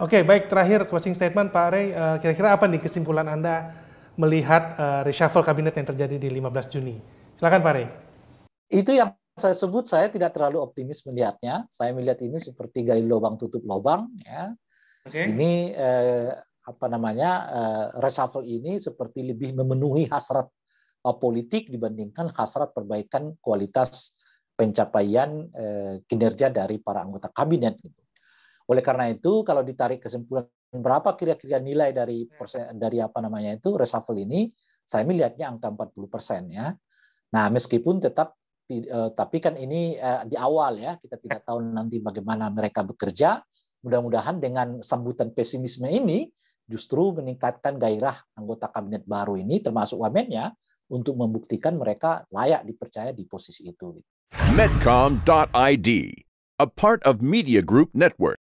Oke, okay, baik. Terakhir closing statement Pak Rey, eh, kira-kira apa nih kesimpulan Anda melihat eh, reshuffle kabinet yang terjadi di 15 Juni? Silakan Pak Rey. Itu yang saya sebut saya tidak terlalu optimis melihatnya. Saya melihat ini seperti gali lubang tutup lubang ya. Okay. Ini eh, apa namanya? Eh, reshuffle ini seperti lebih memenuhi hasrat eh, politik dibandingkan hasrat perbaikan kualitas pencapaian eh, kinerja dari para anggota kabinet gitu. Oleh karena itu, kalau ditarik kesimpulan berapa kira-kira nilai dari hmm. persen, dari apa namanya itu reshuffle ini, saya melihatnya angka 40 persen ya. Nah, meskipun tetap eh, tapi kan ini eh, di awal ya, kita eh. tidak tahu nanti bagaimana mereka bekerja. Mudah-mudahan dengan sambutan pesimisme ini justru meningkatkan gairah anggota kabinet baru ini termasuk wamennya untuk membuktikan mereka layak dipercaya di posisi itu. Medcom.id, a part of Media Group Network.